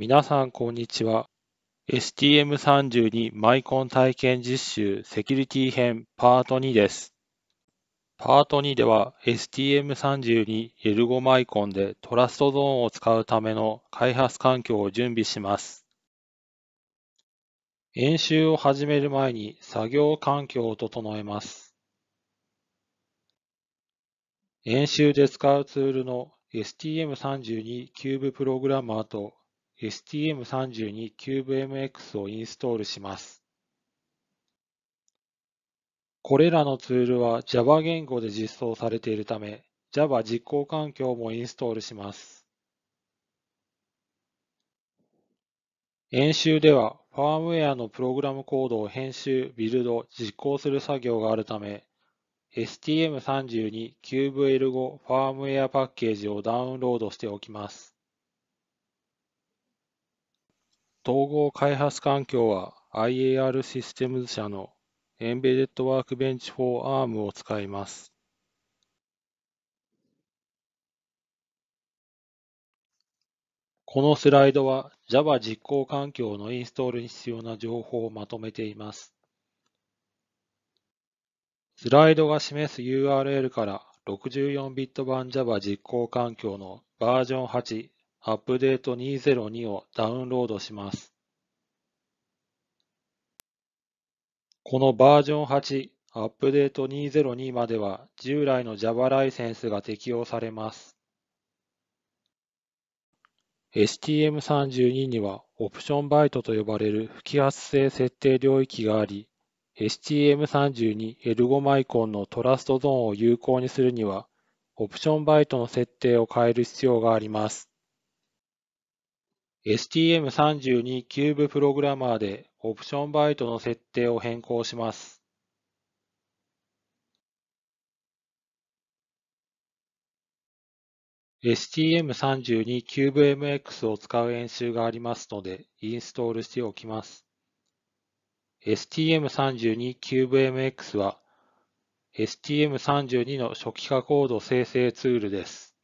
皆さん、こんにちは。STM32 マイコン体験実習セキュリティ編パート2です。パート2では STM32 エルゴマイコンでトラストゾーンを使うための開発環境を準備します。演習を始める前に作業環境を整えます。演習で使うツールの STM32 キューブプログラマーと STM32 CubeMX をインストールします。これらのツールは Java 言語で実装されているため、Java 実行環境もインストールします。演習では、ファームウェアのプログラムコードを編集、ビルド、実行する作業があるため、STM32CubeL5 ファームウェアパッケージをダウンロードしておきます。統合開発環境は IAR システムズ社の Embedded Workbench for ARM を使います。このスライドは Java 実行環境のインストールに必要な情報をまとめています。スライドが示す URL から 64bit 版 Java 実行環境のバージョン8アップデート202をダウンロードします。このバージョン8アップデート202までは従来の Java ライセンスが適用されます。STM32 にはオプションバイトと呼ばれる不揮発性設定領域があり、STM32 エルゴマイコンのトラストゾーンを有効にするには、オプションバイトの設定を変える必要があります。STM32 キューブプログラマーでオプションバイトの設定を変更します。STM32 キューブ MX を使う演習がありますので、インストールしておきます。STM32 キューブ MX は STM32 の初期化コード生成ツールです。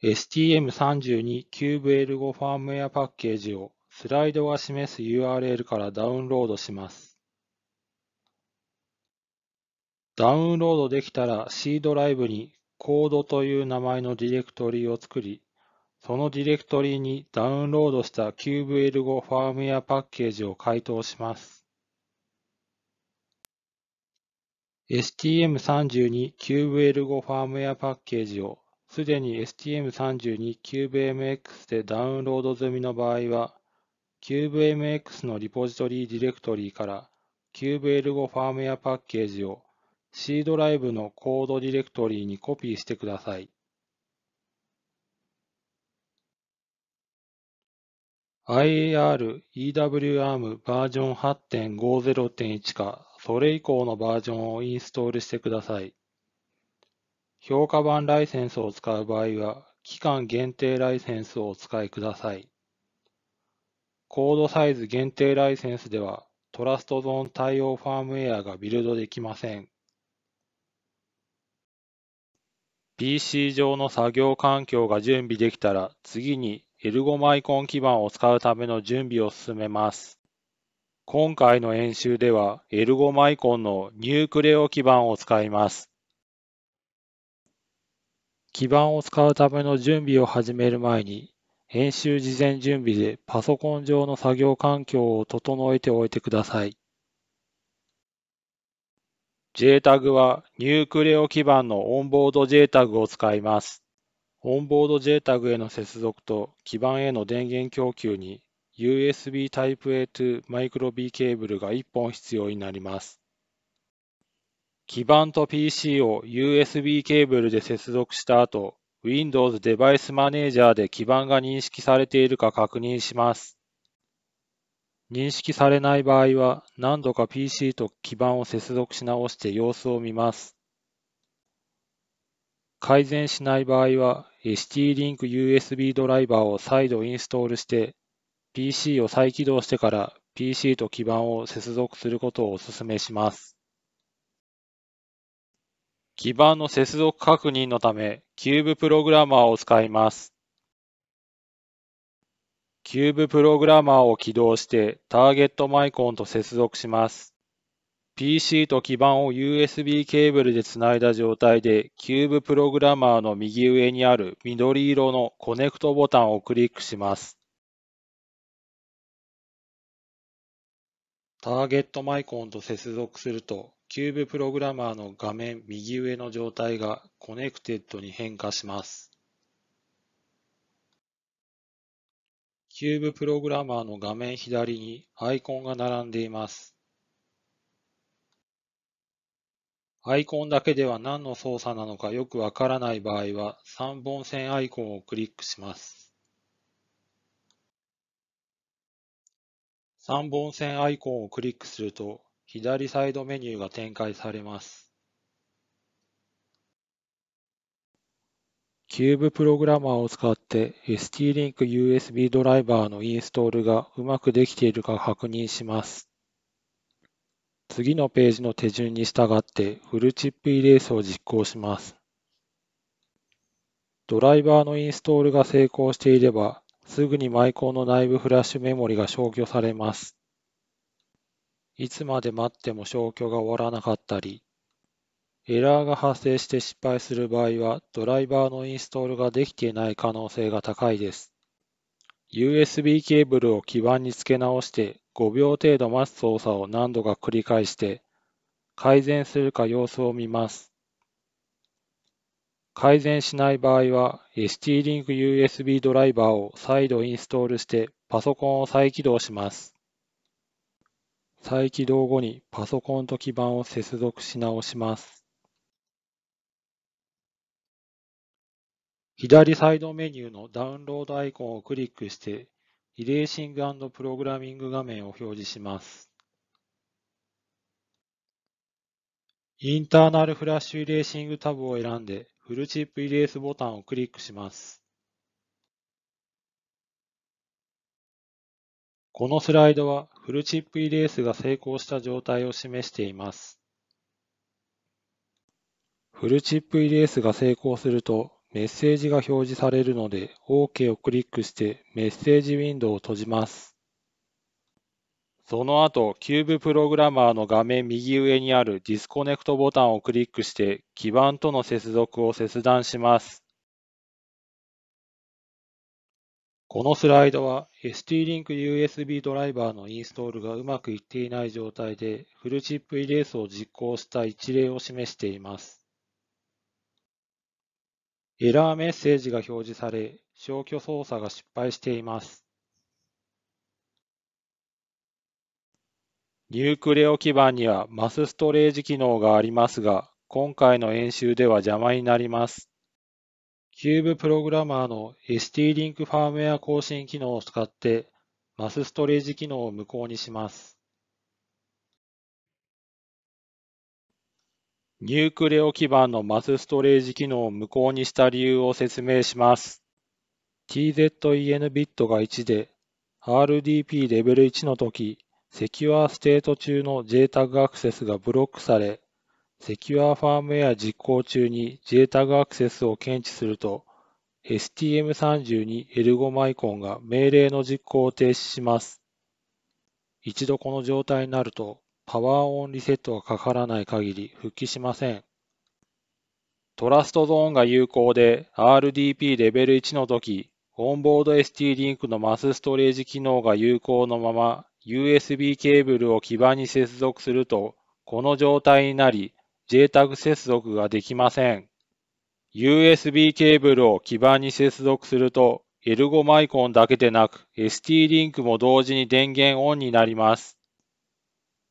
s t m 3 2 c u b e l 5ファームウェアパッケージをスライドが示す URL からダウンロードします。ダウンロードできたら C ドライブにコードという名前のディレクトリを作り、そのディレクトリにダウンロードした c u b e l 5ファームウェアパッケージを回答します。s t m 3 2 c u b e l 5ファームウェアパッケージをすでに STM32 CubeMX でダウンロード済みの場合は、CubeMX のリポジトリディレクトリーから CubeElgo ファームウェアパッケージを C ドライブのコードディレクトリーにコピーしてください。IAR EWARM バージョン8.50.1か、それ以降のバージョンをインストールしてください。評価版ライセンスを使う場合は、期間限定ライセンスをお使いください。コードサイズ限定ライセンスでは、トラストゾーン対応ファームウェアがビルドできません。PC 上の作業環境が準備できたら、次にエルゴマイコン基盤を使うための準備を進めます。今回の演習では、エルゴマイコンのニュークレオ基盤を使います。基板を使うための準備を始める前に、演習事前準備でパソコン上の作業環境を整えておいてください。JTAG はニュークレオ基板のオンボード JTAG を使います。オンボード JTAG への接続と基板への電源供給に USB Type-A 2 MicroB ケーブルが1本必要になります。基板と PC を USB ケーブルで接続した後、Windows デバイスマネージャーで基板が認識されているか確認します。認識されない場合は、何度か PC と基板を接続し直して様子を見ます。改善しない場合は、ST-Link USB ドライバーを再度インストールして、PC を再起動してから PC と基板を接続することをお勧めします。基板の接続確認のため、キューブプログラマーを使います。キューブプログラマーを起動して、ターゲットマイコンと接続します。PC と基板を USB ケーブルでつないだ状態で、キューブプログラマーの右上にある緑色のコネクトボタンをクリックします。ターゲットマイコンと接続すると、キューブプログラマーの画面右上の状態がコネクテッドに変化します。キューブプログラマーの画面左にアイコンが並んでいます。アイコンだけでは何の操作なのかよくわからない場合は3本線アイコンをクリックします。3本線アイコンをクリックすると左サイドメニューが展開されます。キューブプログラマーを使って ST-Link USB ドライバーのインストールがうまくできているか確認します。次のページの手順に従ってフルチップイレースを実行します。ドライバーのインストールが成功していれば、すぐにマイコンの内部フラッシュメモリが消去されます。いつまで待っても消去が終わらなかったり、エラーが発生して失敗する場合は、ドライバーのインストールができていない可能性が高いです。USB ケーブルを基板に付け直して5秒程度待つ操作を何度か繰り返して、改善するか様子を見ます。改善しない場合は、ST-Link USB ドライバーを再度インストールしてパソコンを再起動します。再起動後にパソコンと基板を接続し直します。左サイドメニューのダウンロードアイコンをクリックして、リレーシングプログラミング画面を表示します。インターナルフラッシュリレーシングタブを選んで、フルチップリレースボタンをクリックします。このスライドはフルチップイレースが成功した状態を示しています。フルチップイレースが成功するとメッセージが表示されるので OK をクリックしてメッセージウィンドウを閉じます。その後、キューブプログラマーの画面右上にあるディスコネクトボタンをクリックして基板との接続を切断します。このスライドは ST-Link USB ドライバーのインストールがうまくいっていない状態でフルチップイレースを実行した一例を示しています。エラーメッセージが表示され、消去操作が失敗しています。ニュークレオ基板にはマスストレージ機能がありますが、今回の演習では邪魔になります。キューブプログラマーの ST-Link ファームウェア更新機能を使って、マスストレージ機能を無効にします。ニュークレオ基盤のマスストレージ機能を無効にした理由を説明します。TZEN ビットが1で、RDP レベル1の時、セキュアステート中の JTAG アクセスがブロックされ、セキュアファームウェア実行中に JTAG アクセスを検知すると、STM32 エルゴマイコンが命令の実行を停止します。一度この状態になると、パワーオンリセットがかからない限り復帰しません。トラストゾーンが有効で RDP レベル1の時、オンボード ST リンクのマスストレージ機能が有効のまま USB ケーブルを基板に接続すると、この状態になり、JTAG 接続ができません。USB ケーブルを基板に接続すると、エルゴマイコンだけでなく ST リンクも同時に電源オンになります。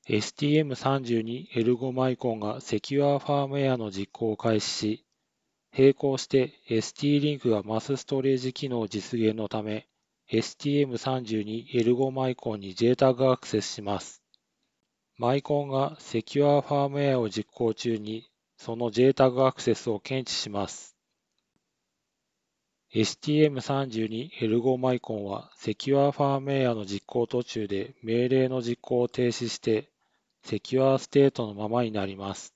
STM32 エルゴマイコンがセキュアファームウェアの実行を開始し、並行して ST リンクがマスストレージ機能実現のため、STM32 エルゴマイコンに JTAG アクセスします。マイコンがセキュアファームウェアを実行中に、その JTAG アクセスを検知します。STM32 l 5マイコンは、セキュアファームウェアの実行途中で命令の実行を停止して、セキュアステートのままになります。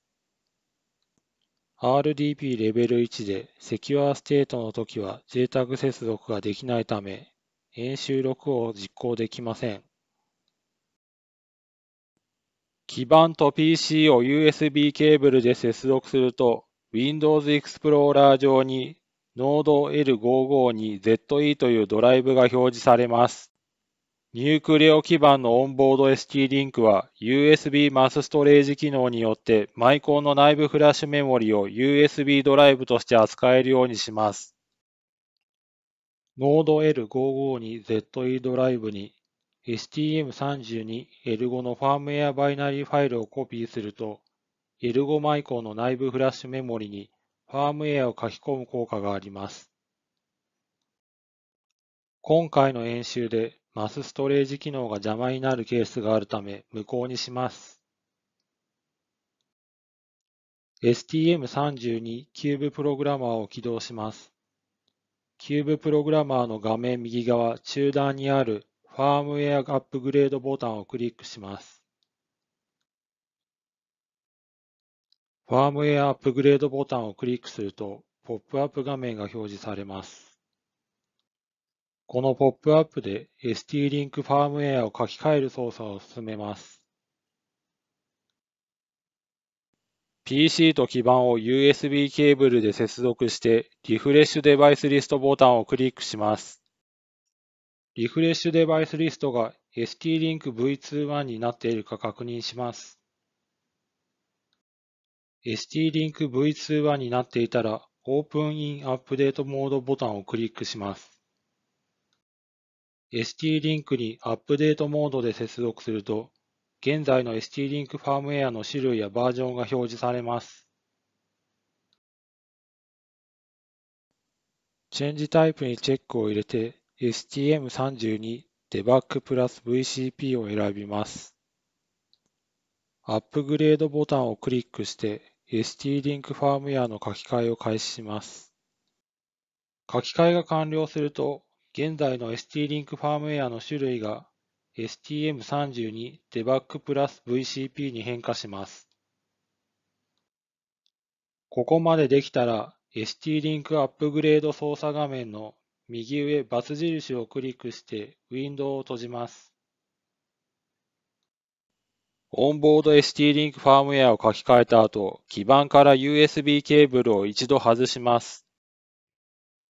RDP レベル1でセキュアステートの時は JTAG 接続ができないため、演習録を実行できません。基板と PC を USB ケーブルで接続すると、Windows Explorer 上に Node L552ZE というドライブが表示されます。ニュークレオ基板のオンボード ST リンクは USB マスストレージ機能によってマイコンの内部フラッシュメモリを USB ドライブとして扱えるようにします。Node L552ZE ドライブに STM32 L5 のファームウェアバイナリーファイルをコピーすると、L5 マイコンの内部フラッシュメモリにファームウェアを書き込む効果があります。今回の演習でマスストレージ機能が邪魔になるケースがあるため無効にします。STM32 キューブプログラマーを起動します。キューブプログラマーの画面右側中段にあるファームウェアアップグレードボタンをクリックします。ファームウェアアップグレードボタンをクリックすると、ポップアップ画面が表示されます。このポップアップで ST-Link ファームウェアを書き換える操作を進めます。PC と基板を USB ケーブルで接続して、リフレッシュデバイスリストボタンをクリックします。リフレッシュデバイスリストが ST-LinkV21 になっているか確認します。ST-LinkV21 になっていたら Open in Update Mode ボタンをクリックします。ST-Link にアップデートモードで接続すると、現在の ST-Link ファームウェアの種類やバージョンが表示されます。チェンジタイプにチェックを入れて、STM32 デバッグプラス VCP を選びます。アップグレードボタンをクリックして ST-Link ファームウェアの書き換えを開始します。書き換えが完了すると、現在の ST-Link ファームウェアの種類が STM32 デバッグプラス VCP に変化します。ここまでできたら ST-Link アップグレード操作画面の右上バツ印をクリックしてウィンドウを閉じます。オンボード ST リンクファームウェアを書き換えた後、基板から USB ケーブルを一度外します。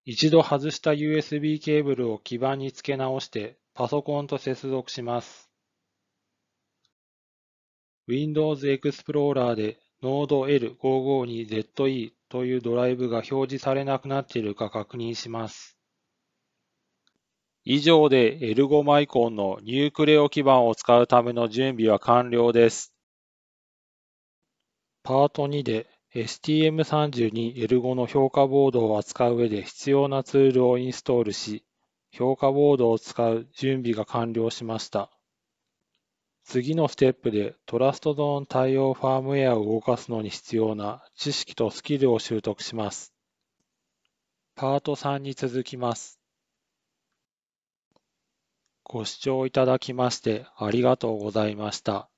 一度外した USB ケーブルを基板に付け直して、パソコンと接続します。Windows Explorer で Node L552ZE というドライブが表示されなくなっているか確認します。以上でエルゴマイコンのニュークレオ基板を使うための準備は完了です。パート2で STM32 エルゴの評価ボードを扱う上で必要なツールをインストールし、評価ボードを使う準備が完了しました。次のステップでトラストゾーン対応ファームウェアを動かすのに必要な知識とスキルを習得します。パート3に続きます。ご視聴いただきましてありがとうございました。